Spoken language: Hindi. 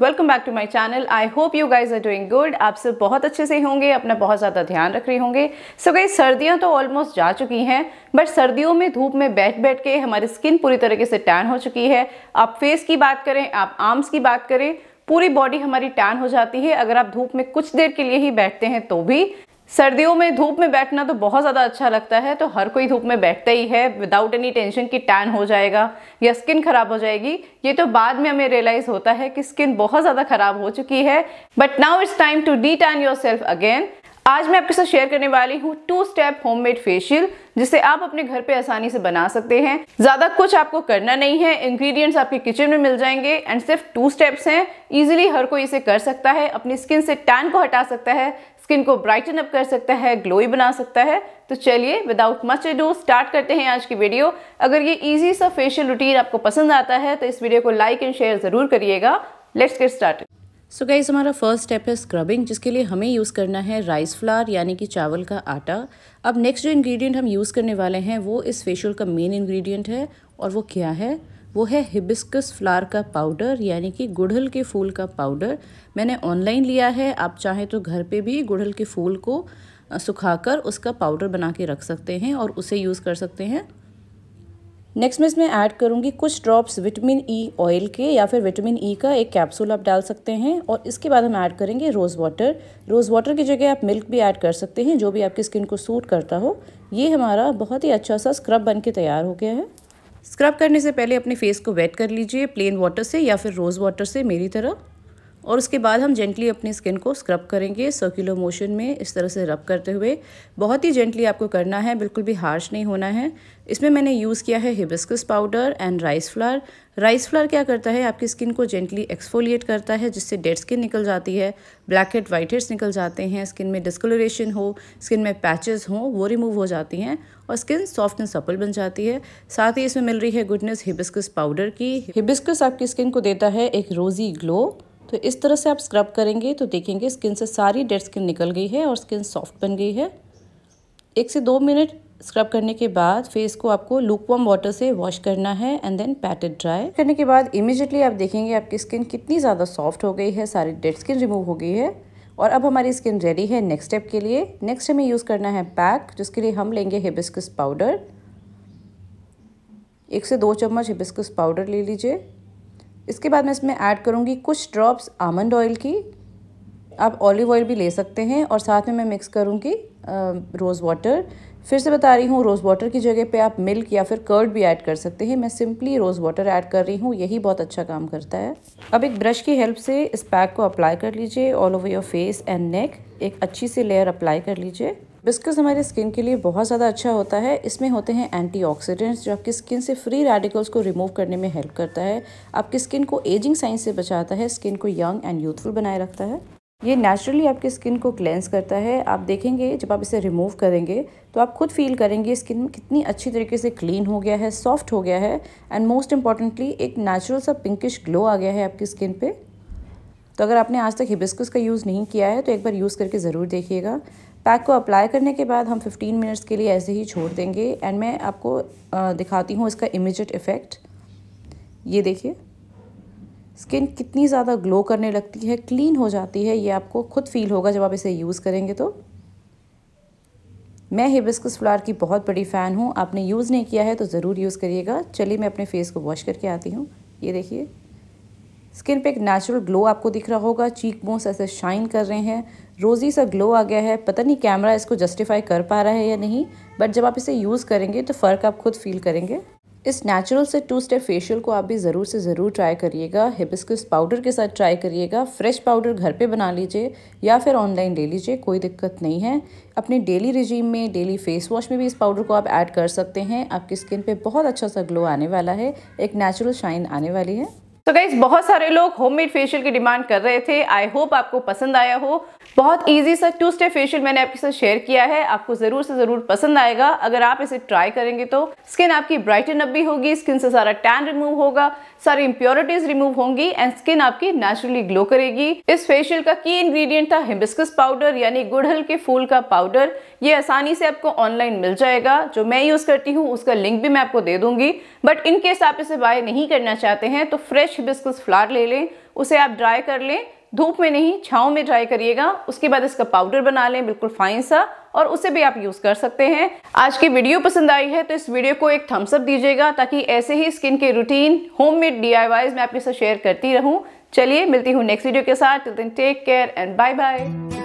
welcome back to my channel I hope you guys are doing good आप सब बहुत अच्छे से होंगे अपना बहुत ज़्यादा ध्यान रख रहे होंगे सो so गई सर्दियां तो ऑलमोस्ट जा चुकी हैं बट सर्दियों में धूप में बैठ बैठ के हमारी स्किन पूरी तरीके से टैन हो चुकी है आप फेस की बात करें आप आर्म्स की बात करें पूरी बॉडी हमारी टैन हो जाती है अगर आप धूप में कुछ देर के लिए ही बैठते हैं तो भी सर्दियों में धूप में बैठना तो बहुत ज़्यादा अच्छा लगता है तो हर कोई धूप में बैठता ही है विदाउट एनी टेंशन कि टैन हो जाएगा या स्किन ख़राब हो जाएगी ये तो बाद में हमें रियलाइज़ होता है कि स्किन बहुत ज़्यादा ख़राब हो चुकी है but now it's time to detan yourself again आज मैं आपके साथ शेयर करने वाली हूँ टू स्टेप होममेड फेशियल जिसे आप अपने घर पे आसानी से बना सकते हैं ज़्यादा कुछ आपको करना नहीं है इंग्रेडिएंट्स आपके किचन में मिल जाएंगे एंड सिर्फ टू स्टेप्स हैं इजीली हर कोई इसे कर सकता है अपनी स्किन से टैन को हटा सकता है स्किन को ब्राइटन अप कर सकता है ग्लोई बना सकता है तो चलिए विदाउट मच डू स्टार्ट करते हैं आज की वीडियो अगर ये ईजी सा फेशियल रूटीन आपको पसंद आता है तो इस वीडियो को लाइक एंड शेयर ज़रूर करिएगा let's get start so guys हमारा फर्स्ट स्टेप है स्क्रबिंग जिसके लिए हमें यूज़ करना है राइस फ्लावर यानी कि चावल का आटा अब नेक्स्ट जो इंग्रेडिएंट हम यूज़ करने वाले हैं वो इस फेशियल का मेन इंग्रेडिएंट है और वो क्या है वो है हिबिस्कस फ्लावर का पाउडर यानी कि गुड़हल के फूल का पाउडर मैंने ऑनलाइन लिया है आप चाहें तो घर पे भी गुड़हल के फूल को सुखाकर उसका पाउडर बना के रख सकते हैं और उसे यूज़ कर सकते हैं नेक्स्ट मैं इसमें ऐड करूँगी कुछ ड्रॉप्स विटामिन ई ऑयल के या फिर विटामिन ई e का एक कैप्सूल आप डाल सकते हैं और इसके बाद हम ऐड करेंगे रोज़ वाटर रोज़ वाटर की जगह आप मिल्क भी ऐड कर सकते हैं जो भी आपकी स्किन को सूट करता हो ये हमारा बहुत ही अच्छा सा स्क्रब बन के तैयार हो गया है स्क्रब करने से पहले अपने फेस को वेट कर लीजिए प्लेन वाटर से या फिर रोज़ वाटर से मेरी तरह और उसके बाद हम जेंटली अपनी स्किन को स्क्रब करेंगे सर्कुलर मोशन में इस तरह से रब करते हुए बहुत ही जेंटली आपको करना है बिल्कुल भी हार्श नहीं होना है इसमें मैंने यूज़ किया है hibiscus powder and rice flour rice flour क्या करता है आपकी स्किन को जेंटली एक्सफोलिएट करता है जिससे डेड स्किन निकल जाती है ब्लैक हेड वाइट हेड्स निकल जाते हैं स्किन में डिस्कलरेशन हो स्किन में पैचेस हो वो रिमूव हो जाती हैं और स्किन सॉफ्ट एंड सपल बन जाती है साथ ही इसमें मिल रही है गुडनेस हिबिस्कस पाउडर की हिबिस्कस आपकी स्किन को देता है एक रोज़ी ग्लो तो इस तरह से आप स्क्रब करेंगे तो देखेंगे स्किन से सारी डेड स्किन निकल गई है और स्किन सॉफ्ट बन गई है एक से दो मिनट स्क्रब करने के बाद फेस को आपको लूकवम वाटर से वॉश करना है and then pat it dry करने के बाद इमिजिएटली आप देखेंगे आपकी स्किन कितनी ज़्यादा सॉफ्ट हो गई है सारी डेड स्किन रिमूव हो गई है और अब हमारी स्किन रेडी है नेक्स्ट स्टेप के लिए नेक्स्ट हमें यूज़ करना है पैक जिसके लिए हम लेंगे हिबिस्कस पाउडर एक से दो चम्मच हिबिस्कस पाउडर ले लीजिए इसके बाद मैं इसमें ऐड करूँगी कुछ ड्रॉप्स आमंड ऑयल की आप ऑलिव ऑयल भी ले सकते हैं और साथ में मैं मिक्स करूँगी रोज़ वाटर फिर से बता रही हूँ रोज़ वाटर की जगह पे आप मिल्क या फिर कर्ड भी ऐड कर सकते हैं मैं सिंपली रोज़ वाटर ऐड कर रही हूँ यही बहुत अच्छा काम करता है अब एक ब्रश की हेल्प से इस पैक को अप्लाई कर लीजिए all over your face and neck एक अच्छी सी लेयर अप्लाई कर लीजिए बिस्कस हमारे स्किन के लिए बहुत ज़्यादा अच्छा होता है इसमें होते हैं एंटीऑक्सीडेंट्स जो आपकी स्किन से फ्री रेडिकल्स को रिमूव करने में हेल्प करता है आपकी स्किन को एजिंग साइंस से बचाता है स्किन को यंग एंड यूथफुल बनाए रखता है ये नेचुरली आपकी स्किन को क्लेंस करता है आप देखेंगे जब आप इसे रिमूव करेंगे तो आप खुद फील करेंगे स्किन कितनी अच्छी तरीके से क्लीन हो गया है सॉफ्ट हो गया है एंड मोस्ट इम्पॉर्टेंटली एक नेचुरल सा पिंकिश ग्लो आ गया है आपकी स्किन पे तो अगर आपने आज तक हिबिस्कस का यूज़ नहीं किया है तो एक बार यूज़ करके ज़रूर देखिएगा पैक को अप्लाई करने के बाद हम 15 मिनट्स के लिए ऐसे ही छोड़ देंगे एंड मैं आपको दिखाती हूँ इसका इमिजिएट इफ़ेक्ट ये देखिए स्किन कितनी ज़्यादा ग्लो करने लगती है क्लीन हो जाती है ये आपको खुद फील होगा जब आप इसे यूज़ करेंगे तो मैं हिबिस्कस फ्लावर की बहुत बड़ी फ़ैन हूँ आपने यूज़ नहीं किया है तो ज़रूर यूज़ करिएगा चलिए मैं अपने फेस को वॉश करके आती हूँ ये देखिए स्किन पे एक नेचुरल ग्लो आपको दिख रहा होगा चीक बोन्स ऐसे शाइन कर रहे हैं रोज़ी सा ग्लो आ गया है पता नहीं कैमरा इसको जस्टिफाई कर पा रहा है या नहीं बट जब आप इसे यूज़ करेंगे तो फ़र्क आप खुद फील करेंगे इस नेचुरल से टू स्टेप फेशियल को आप भी ज़रूर से ज़रूर ट्राई करिएगा हिबिस्कस पाउडर के साथ ट्राई करिएगा फ्रेश पाउडर घर पे बना लीजिए या फिर ऑनलाइन ले लीजिए कोई दिक्कत नहीं है अपने डेली रिजीम में डेली फेस वॉश में भी इस पाउडर को आप ऐड कर सकते हैं आपकी स्किन पे बहुत अच्छा सा ग्लो आने वाला है एक नेचुरल शाइन आने वाली है तो गाइज बहुत सारे लोग होममेड फेशियल की डिमांड कर रहे थे आई होप आपको पसंद आया हो बहुत ईजी सा टू स्टेप फेशियल मैंने आपके साथ शेयर किया है आपको ज़रूर से ज़रूर पसंद आएगा अगर आप इसे ट्राई करेंगे तो स्किन आपकी ब्राइटन अप भी होगी स्किन से सारा टैन रिमूव होगा सारी इंप्योरिटीज रिमूव होंगी एंड स्किन आपकी नेचुरली ग्लो करेगी इस फेशियल का की इंग्रेडिएंट था हिबिस्कस पाउडर यानी गुड़हल के फूल का पाउडर ये आसानी से आपको ऑनलाइन मिल जाएगा जो मैं यूज़ करती हूँ उसका लिंक भी मैं आपको दे दूंगी बट इनकेस आप इसे बाय नहीं करना चाहते हैं तो फ्रेश हिबिस्कस फ्लावर ले लें उसे आप ड्राई कर लें धूप में नहीं छाँव में ड्राई करिएगा उसके बाद इसका पाउडर बना लें बिल्कुल फाइन सा और उसे भी आप यूज़ कर सकते हैं आज की वीडियो पसंद आई है तो इस वीडियो को एक थम्सअप दीजिएगा ताकि ऐसे ही स्किन के रूटीन होम मेड डी मैं आपके साथ शेयर करती रहूँ चलिए मिलती हूँ नेक्स्ट वीडियो के साथ till then take care and bye bye